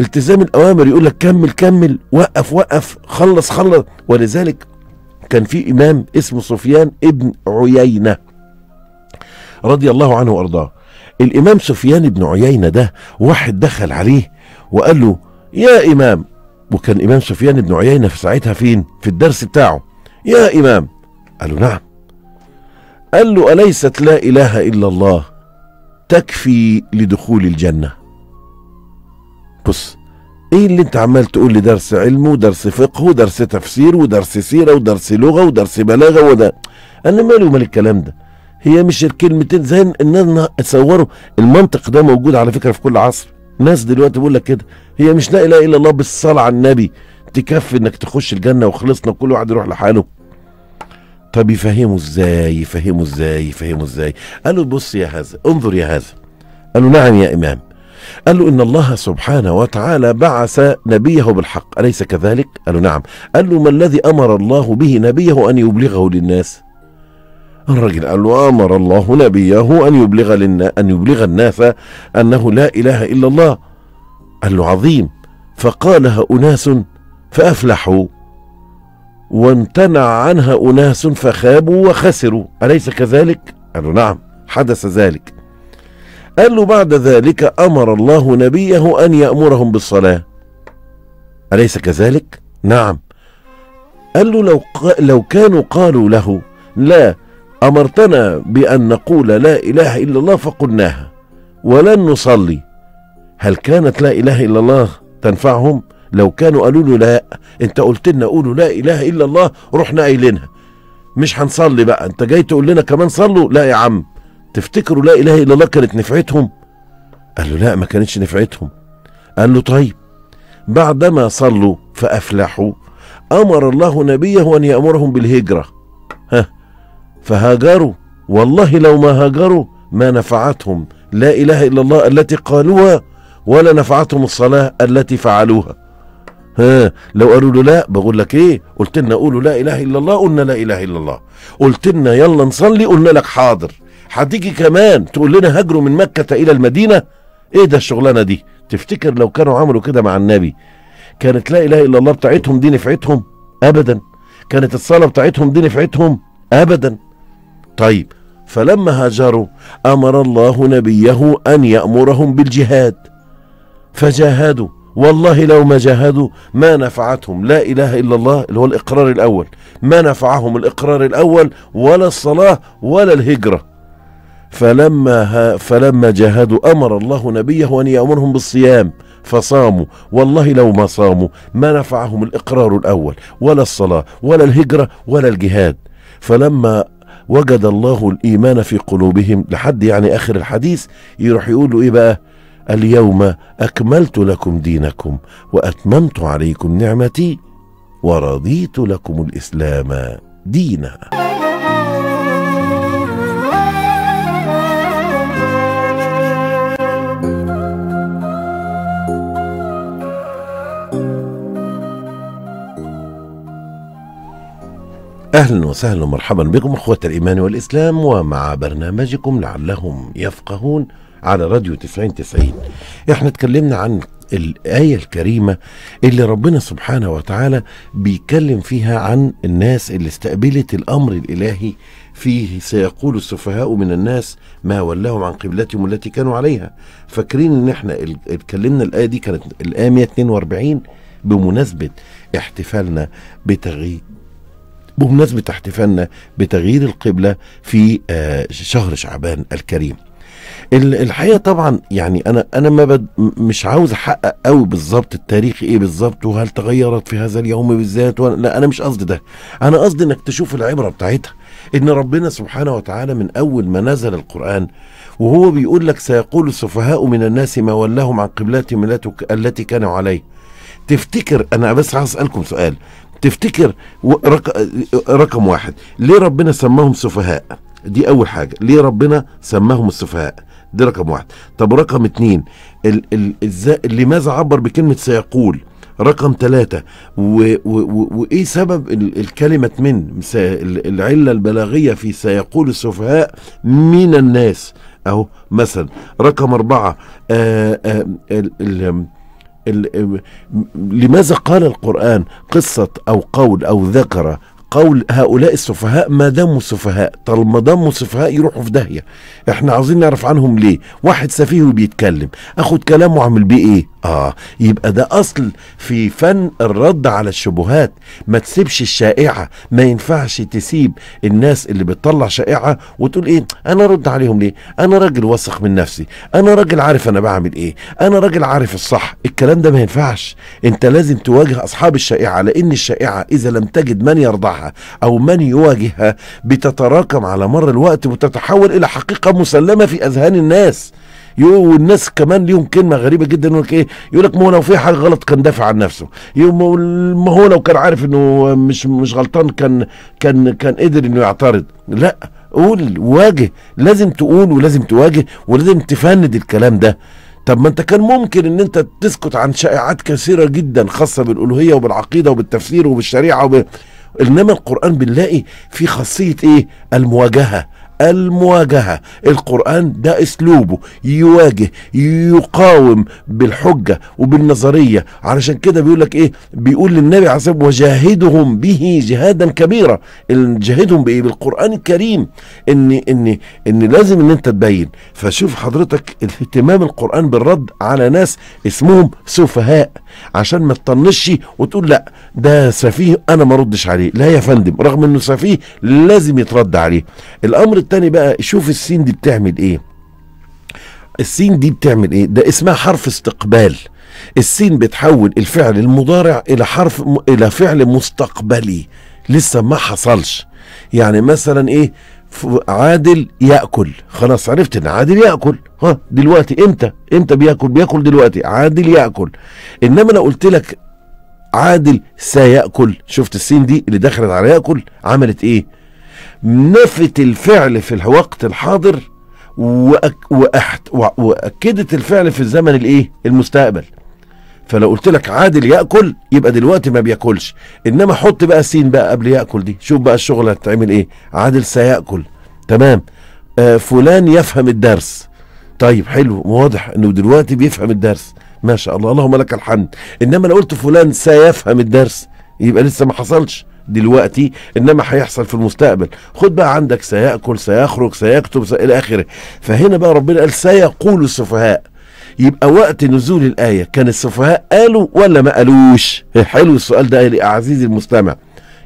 التزام الاوامر يقول لك كمل كمل وقف وقف خلص خلص ولذلك كان في امام اسمه سفيان ابن عيينه رضي الله عنه وارضاه الامام سفيان بن عيينه ده واحد دخل عليه وقال له يا امام وكان امام سفيان بن عيينه في ساعتها فين في الدرس بتاعه يا امام قال له نعم قال له اليست لا اله الا الله تكفي لدخول الجنه بص ايه اللي انت عمال تقول لي درس علم ودرس فقه ودرس تفسير ودرس سيره ودرس لغه ودرس بلاغه وده انا مالي ومال الكلام ده هي مش الكلمتين زي الناس تصوروا المنطق ده موجود على فكره في كل عصر ناس دلوقتي بيقول لك كده هي مش لا اله الا الله بالصلاه على النبي تكفي انك تخش الجنه وخلصنا وكل واحد يروح لحاله طب يفهموا ازاي يفهموا ازاي يفهموا ازاي قال له بص يا هذا انظر يا هذا قال له نعم يا امام قال له ان الله سبحانه وتعالى بعث نبيه بالحق اليس كذلك قال له نعم قال له ما الذي امر الله به نبيه ان يبلغه للناس الرجل قال له امر الله نبيه ان يبلغ لنا ان يبلغ الناس انه لا اله الا الله قال له عظيم فقالها اناس فافلحوا وامتنع عنها اناس فخابوا وخسروا اليس كذلك قال له نعم حدث ذلك قال له بعد ذلك امر الله نبيه ان يامرهم بالصلاه اليس كذلك نعم قال له لو, لو كانوا قالوا له لا امرتنا بان نقول لا اله الا الله فقلناها ولن نصلي هل كانت لا اله الا الله تنفعهم لو كانوا قالوا له لا انت قلت لنا قولوا لا اله الا الله رحنا قايلينها مش هنصلي بقى انت جاي تقول لنا كمان صلوا لا يا عم تفتكروا لا اله الا الله كانت نفعتهم قال له لا ما كانتش نفعتهم قال له طيب بعدما صلوا فافلحوا امر الله نبيه ان يامرهم بالهجره ها فهاجروا والله لو ما هاجروا ما نفعتهم لا إله إلا الله التي قالوها ولا نفعتهم الصلاة التي فعلوها ها لو قالوا له لا بقول لك ايه قلت لنا قولوا لا اله الا الله قلنا لا اله الا الله قلت لنا يلا نصلي قلنا لك حاضر هتيجي كمان تقول لنا هاجروا من مكة الى المدينة ايه ده الشغلانة دي تفتكر لو كانوا عملوا كده مع النبي كانت لا اله الا الله بتاعتهم دي نفعتهم ابدا كانت الصلاة بتاعتهم دي نفعتهم ابدا طيب فلما هاجروا امر الله نبيه ان يامرهم بالجهاد فجاهدوا والله لو ما جاهدوا ما نفعتهم لا اله الا الله اللي هو الاقرار الاول ما نفعهم الاقرار الاول ولا الصلاه ولا الهجره فلما ها فلما جاهدوا امر الله نبيه ان يامرهم بالصيام فصاموا والله لو ما صاموا ما نفعهم الاقرار الاول ولا الصلاه ولا الهجره ولا الجهاد فلما وجد الله الايمان في قلوبهم لحد يعني اخر الحديث يروح يقول له ايه بقى اليوم اكملت لكم دينكم واتممت عليكم نعمتي ورضيت لكم الاسلام دينا أهلا وسهلا ومرحبا بكم أخوة الإيمان والإسلام ومع برنامجكم لعلهم يفقهون على راديو تسعين تسعين احنا اتكلمنا عن الآية الكريمة اللي ربنا سبحانه وتعالى بيتكلم فيها عن الناس اللي استقبلت الأمر الإلهي فيه سيقول السفهاء من الناس ما ولاهم عن قبلتهم التي كانوا عليها فاكرين ان احنا اتكلمنا الآية دي كانت الآية 142 بمناسبة احتفالنا بتغيير بمناسبة احتفالنا بتغيير القبلة في آه، شهر شعبان الكريم الحقيقه طبعا يعني انا انا ما بد مش عاوز احقق قوي بالظبط التاريخ ايه بالظبط وهل تغيرت في هذا اليوم بالذات لا انا مش قصدي ده انا قصدي انك تشوف العبره بتاعتها ان ربنا سبحانه وتعالى من اول ما نزل القران وهو بيقول لك سيقول السفهاء من الناس ما ولاهم عن قبلتهم التي كانوا عليه تفتكر انا بس عايز اسالكم سؤال تفتكر رقم واحد ليه ربنا سماهم سفهاء دي اول حاجه ليه ربنا سماهم السفهاء دي رقم واحد طب رقم اتنين ال ال ازاي لماذا عبر بكلمه سيقول رقم ثلاثة وإيه سبب الكلمة من العلة البلاغية في سيقول السفهاء من الناس أهو مثلا رقم أربعة آآ آه، آآ آه، لماذا قال القرآن قصة أو قول أو ذكر قول هؤلاء السفهاء ما داموا سفهاء طالما داموا سفهاء يروحوا في داهيه احنا عاوزين نعرف عنهم ليه واحد سفيه وبيتكلم اخد كلامه واعمل بيه ايه اه يبقى ده اصل في فن الرد على الشبهات ما تسيبش الشائعه ما ينفعش تسيب الناس اللي بتطلع شائعه وتقول ايه انا ارد عليهم ليه انا راجل واثق من نفسي انا راجل عارف انا بعمل ايه انا راجل عارف الصح الكلام ده ما ينفعش انت لازم تواجه اصحاب الشائعه لان الشائعه اذا لم تجد من يرضعها او من يواجهها بتتراكم على مر الوقت وتتحول الى حقيقه مسلمه في اذهان الناس والناس كمان ليهم كلمه غريبه جدا يقول لك ايه يقول لك ما هو لو في حاجه غلط كان دافع عن نفسه ما هو لو كان عارف انه مش مش غلطان كان كان كان قدر انه يعترض لا قول واجه لازم تقول ولازم تواجه ولازم تفند الكلام ده طب ما انت كان ممكن ان انت تسكت عن شائعات كثيره جدا خاصه بالالوهيه وبالعقيده وبالتفسير وبالشريعه وب... انما القران بنلاقي في خاصيه ايه المواجهه المواجهة القرآن ده اسلوبه يواجه يقاوم بالحجة وبالنظرية علشان كده بيقول لك ايه بيقول للنبي عليه الصلاة وجاهدهم به جهادا كبيرا جاهدهم بايه بالقرآن الكريم ان ان ان لازم ان انت تبين فشوف حضرتك اهتمام القرآن بالرد على ناس اسمهم سفهاء عشان ما تطنش وتقول لا ده سفيه انا ما ردش عليه لا يا فندم رغم انه سفيه لازم يترد عليه الامر الثاني بقى شوف السين دي بتعمل ايه السين دي بتعمل ايه ده اسمها حرف استقبال السين بتحول الفعل المضارع الى حرف م... الى فعل مستقبلي لسه ما حصلش يعني مثلا ايه عادل ياكل خلاص عرفت ان عادل ياكل ها دلوقتي امتى امتى بياكل بياكل دلوقتي عادل ياكل انما انا قلت لك عادل سياكل شفت السين دي اللي دخلت على ياكل عملت ايه نفت الفعل في الوقت الحاضر واكدت الفعل في الزمن الايه المستقبل فلو قلت لك عادل ياكل يبقى دلوقتي ما بياكلش انما حط بقى سين بقى قبل ياكل دي شوف بقى الشغله هتتعمل ايه عادل سياكل تمام آه فلان يفهم الدرس طيب حلو واضح انه دلوقتي بيفهم الدرس ما شاء الله اللهم لك الحمد انما لو قلت فلان سيفهم الدرس يبقى لسه ما حصلش دلوقتي انما هيحصل في المستقبل خد بقى عندك سياكل سيخرج سيكتب الى اخره فهنا بقى ربنا قال سيقول السفهاء يبقى وقت نزول الآية كان السفهاء قالوا ولا ما قالوش حلو السؤال ده يا عزيزي المستمع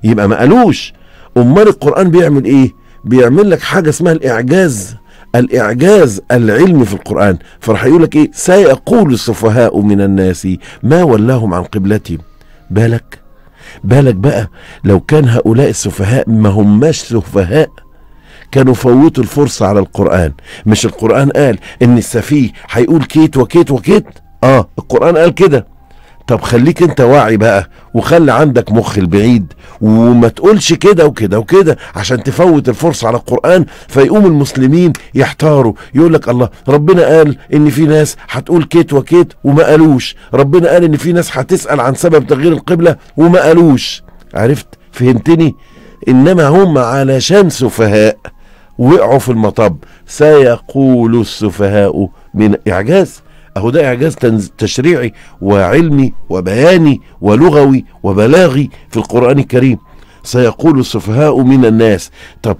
يبقى ما قالوش أمال القرآن بيعمل إيه بيعمل لك حاجة اسمها الإعجاز الإعجاز العلمي في القرآن فراح يقول لك إيه سيقول السفهاء من الناس ما ولاهم عن قبلتهم بالك بالك بقى لو كان هؤلاء السفهاء ما هماش سفهاء كانوا فوتوا الفرصة على القرآن مش القرآن قال إن السفيه هيقول كيت وكيت وكيت آه القرآن قال كده طب خليك انت واعي بقى وخلي عندك مخ البعيد وما تقولش كده وكده وكده عشان تفوت الفرصة على القرآن فيقوم المسلمين يحتاروا يقول لك الله ربنا قال ان في ناس هتقول كيت وكيت وما قالوش ربنا قال ان في ناس هتسأل عن سبب تغيير القبلة وما قالوش عرفت فهمتني انما هم علشان سفهاء وقعوا في المطب سيقول السفهاء من اعجاز اهو ده اعجاز تشريعي وعلمي وبياني ولغوي وبلاغي في القران الكريم سيقول السفهاء من الناس طب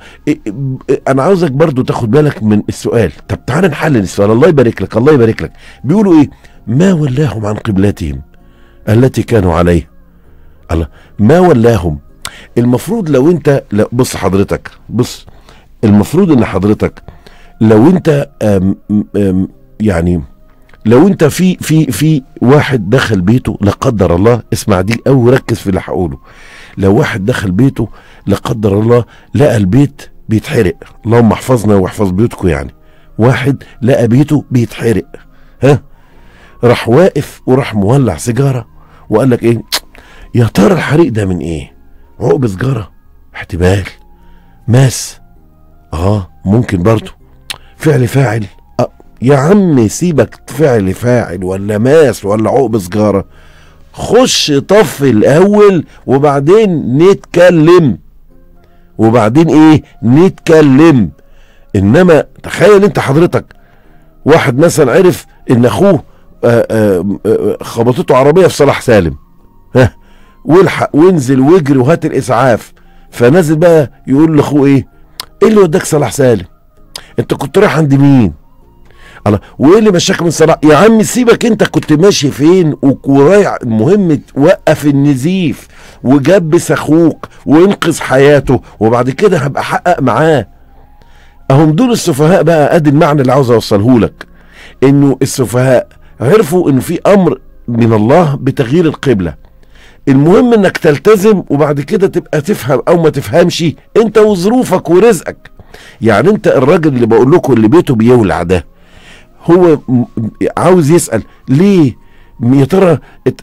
انا عاوزك برضو تاخد بالك من السؤال طب تعال نحلل السؤال الله يبارك لك الله يبارك لك بيقولوا ايه ما ولاهم عن قبلتهم التي كانوا عليها الله ما ولاهم المفروض لو انت لا بص حضرتك بص المفروض ان حضرتك لو انت آم آم يعني لو انت في في في واحد دخل بيته لا قدر الله اسمع دي او ركز في اللي هقوله لو واحد دخل بيته لا قدر الله لقى البيت بيتحرق اللهم احفظنا واحفظ بيوتكم يعني واحد لقى بيته بيتحرق ها راح واقف وراح مولع سيجاره وقال لك ايه يا ترى الحريق ده من ايه عقب سيجاره احتمال ماس اه ممكن برضه فعل فاعل يا عم سيبك فعل فاعل ولا ماس ولا عقب سجارة خش طف الأول وبعدين نتكلم وبعدين إيه نتكلم إنما تخيل أنت حضرتك واحد مثلا عرف إن أخوه آه، آه، آه، خبطته عربية في صلاح سالم ها والحق وانزل واجري وهات الإسعاف فنازل بقى يقول لأخوه إيه إيه اللي وداك صلاح سالم أنت كنت رايح عند مين الله وايه اللي مشاك من صلاح يا عم سيبك انت كنت ماشي فين ورايح المهم وقف النزيف وجبس اخوك وانقذ حياته وبعد كده هبقى احقق معاه اهم دول السفهاء بقى ادي المعنى اللي عاوز اوصله لك انه السفهاء عرفوا انه في امر من الله بتغيير القبله المهم انك تلتزم وبعد كده تبقى تفهم او ما تفهمش انت وظروفك ورزقك يعني انت الراجل اللي بقول لكم اللي بيته بيولع ده هو عاوز يسال ليه يا ترى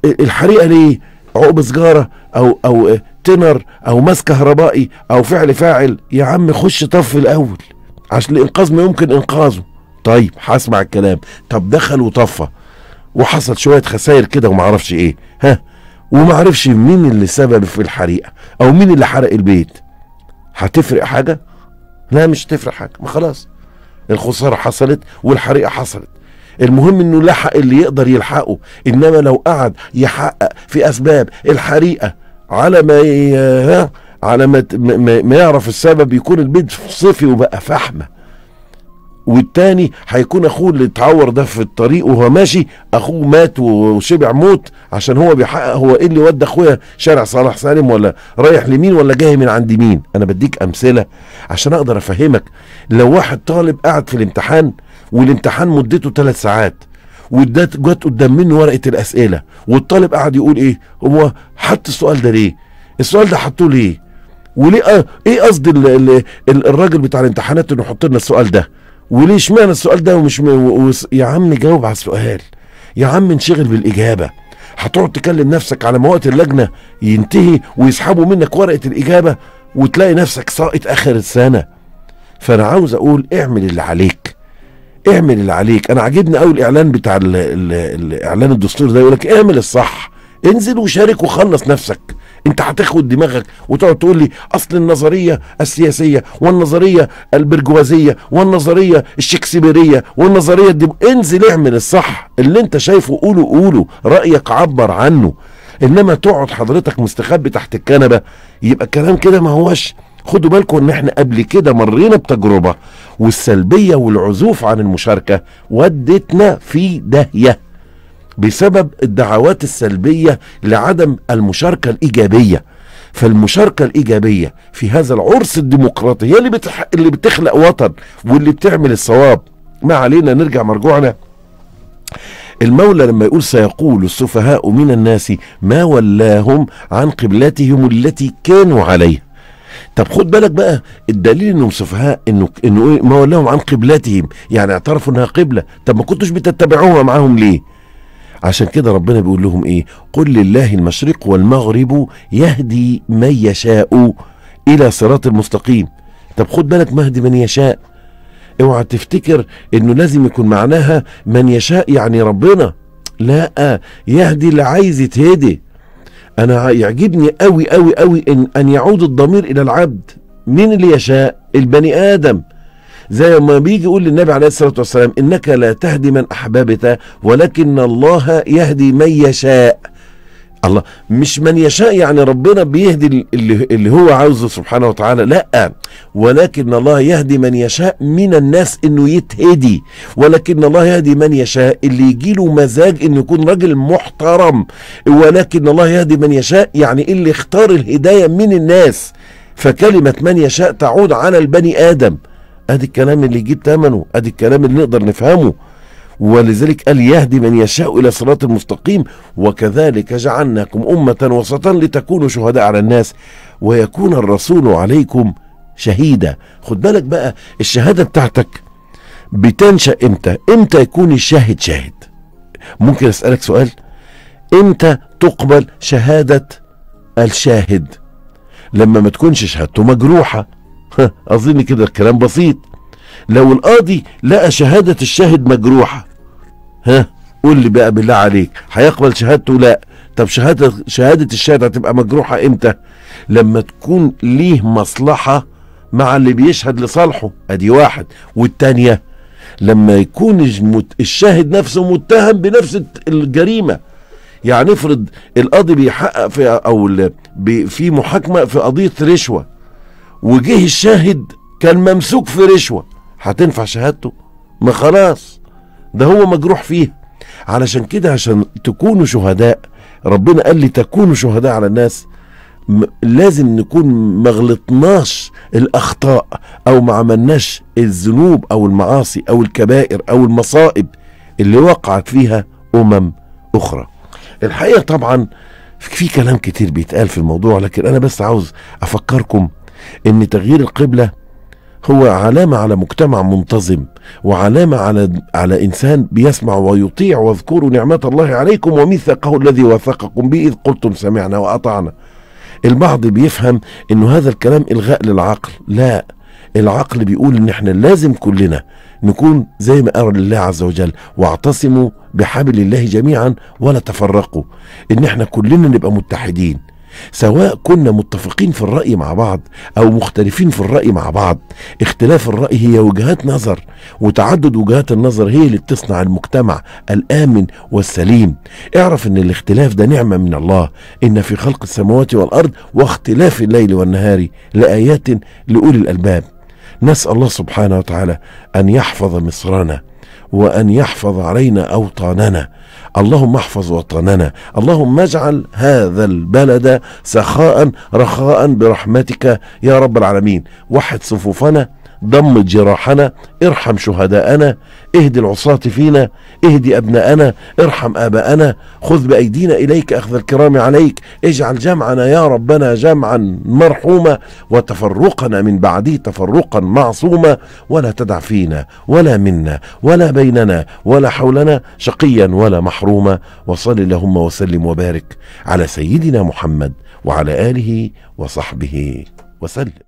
الحريقه ليه عقب سجاره او او تنر او ماس كهربائي او فعل فاعل يا عم خش طف الاول عشان الانقاذ ما يمكن انقاذه طيب هسمع الكلام طب دخل وطفى وحصل شويه خسائر كده ومعرفش ايه ها ومعرفش مين اللي سبب في الحريقه او مين اللي حرق البيت هتفرق حاجه لا مش هتفرق حاجه ما خلاص الخسارة حصلت والحريقة حصلت المهم انه لحق اللي يقدر يلحقه انما لو قعد يحقق في اسباب الحريقه على ما ي... على ما, ما يعرف السبب يكون البيت صفي وبقى فحمه والتاني هيكون اخوه اللي اتعور ده في الطريق وهو ماشي اخوه مات وشبع موت عشان هو بيحقق هو ايه اللي ودى اخويا شارع صالح سالم ولا رايح لمين ولا جاي من عند مين انا بديك امثله عشان اقدر افهمك لو واحد طالب قاعد في الامتحان والامتحان مدته ثلاث ساعات وادت جت قدام منه ورقه الاسئله والطالب قاعد يقول ايه هو حط السؤال ده ليه السؤال ده حطوه ليه وليه آه، ايه قصد الراجل بتاع الامتحانات انه يحط لنا السؤال ده وليه اشمعنى السؤال ده ومش م... و... و... يا عم جاوب على السؤال يا عم انشغل بالاجابه هتقعد تكلم نفسك على ما وقت اللجنه ينتهي ويسحبوا منك ورقه الاجابه وتلاقي نفسك ساقط اخر السنه فانا عاوز اقول اعمل اللي عليك اعمل اللي عليك انا عاجبني قوي الاعلان بتاع الـ الـ الاعلان الدستور ده يقولك اعمل الصح انزل وشارك وخلص نفسك انت هتاخد دماغك وتقعد تقول لي اصل النظريه السياسيه والنظريه البرجوازيه والنظريه الشكسبيريه والنظريه الدم... انزل اعمل الصح اللي انت شايفه قوله قوله رايك عبر عنه انما تقعد حضرتك مستخبي تحت الكنبه يبقى الكلام كده ما هوش خدوا بالكم ان احنا قبل كده مرينا بتجربه والسلبيه والعزوف عن المشاركه ودتنا في داهيه بسبب الدعوات السلبيه لعدم المشاركه الايجابيه فالمشاركة الإيجابية في هذا العرس الديمقراطي هي اللي, بتح... اللي بتخلق وطن واللي بتعمل الصواب ما علينا نرجع مرجوعنا المولى لما يقول سيقول السفهاء من الناس ما ولاهم عن قبلتهم التي كانوا عليها طب خد بالك بقى الدليل انهم سفهاء انه انه إيه؟ ما ولاهم عن قبلتهم يعني اعترفوا انها قبله طب ما كنتوش بتتبعوها معاهم ليه عشان كده ربنا بيقول لهم ايه قل لله المشرق والمغرب يهدي من يشاء الى صراط المستقيم طب خد بالك مهدي من يشاء اوعى تفتكر انه لازم يكون معناها من يشاء يعني ربنا لا يهدي اللي عايز يتهدي انا يعجبني قوي قوي قوي ان ان يعود الضمير الى العبد مين اللي يشاء البني ادم زي ما بيجي يقول للنبي عليه الصلاة والسلام إنك لا تهدي من أحببت ولكن الله يهدي من يشاء الله مش من يشاء يعني ربنا بيهدي اللي, هو عاوزه سبحانه وتعالى لا ولكن الله يهدي من يشاء من الناس انه يتهدي ولكن الله يهدي من يشاء اللي يجي له مزاج انه يكون راجل محترم ولكن الله يهدي من يشاء يعني اللي اختار الهدايه من الناس فكلمه من يشاء تعود على البني ادم ادي الكلام اللي يجيب ثمنه ادي الكلام اللي نقدر نفهمه ولذلك قال يهدي من يشاء الى صراط المستقيم وكذلك جعلناكم امه وسطا لتكونوا شهداء على الناس ويكون الرسول عليكم شهيدا خد بالك بقى الشهاده بتاعتك بتنشا امتى امتى يكون الشاهد شاهد ممكن اسالك سؤال امتى تقبل شهاده الشاهد لما ما تكونش شهادته مجروحه أظن كده الكلام بسيط لو القاضي لقى شهادة الشاهد مجروحة ها قول لي بقى بالله عليك هيقبل شهادته لا طب شهادة شهادة الشاهد هتبقى مجروحة امتى لما تكون ليه مصلحة مع اللي بيشهد لصالحه ادي واحد والتانية لما يكون الشاهد نفسه متهم بنفس الجريمة يعني افرض القاضي بيحقق في او في محاكمة في قضية رشوة وجه الشاهد كان ممسوك في رشوه هتنفع شهادته ما خلاص ده هو مجروح فيها علشان كده عشان تكونوا شهداء ربنا قال لي تكونوا شهداء على الناس لازم نكون ما غلطناش الاخطاء او ما عملناش الذنوب او المعاصي او الكبائر او المصائب اللي وقعت فيها امم اخرى الحقيقه طبعا في كلام كتير بيتقال في الموضوع لكن انا بس عاوز افكركم ان تغيير القبله هو علامه على مجتمع منتظم وعلامه على على انسان بيسمع ويطيع واذكروا نعمه الله عليكم وميثاقه الذي وثقكم به اذ قلتم سمعنا واطعنا البعض بيفهم انه هذا الكلام الغاء للعقل لا العقل بيقول ان احنا لازم كلنا نكون زي ما قال الله عز وجل واعتصموا بحبل الله جميعا ولا تفرقوا ان احنا كلنا نبقى متحدين سواء كنا متفقين في الرأي مع بعض أو مختلفين في الرأي مع بعض اختلاف الرأي هي وجهات نظر وتعدد وجهات النظر هي اللي بتصنع المجتمع الآمن والسليم اعرف ان الاختلاف ده نعمة من الله إن في خلق السماوات والأرض واختلاف الليل والنهار لآيات لأولي الألباب نسأل الله سبحانه وتعالى أن يحفظ مصرنا وأن يحفظ علينا أوطاننا اللهم احفظ وطننا اللهم اجعل هذا البلد سخاء رخاء برحمتك يا رب العالمين وحد صفوفنا ضم جراحنا ارحم شهداءنا اهدي العصاة فينا اهدي أبناءنا ارحم آباءنا خذ بأيدينا إليك أخذ الكرام عليك اجعل جمعنا يا ربنا جمعا مرحوما وتفرقنا من بعده تفرقا معصوما ولا تدع فينا ولا منا ولا بيننا ولا حولنا شقيا ولا محروما وصل اللهم وسلم وبارك على سيدنا محمد وعلى آله وصحبه وسلم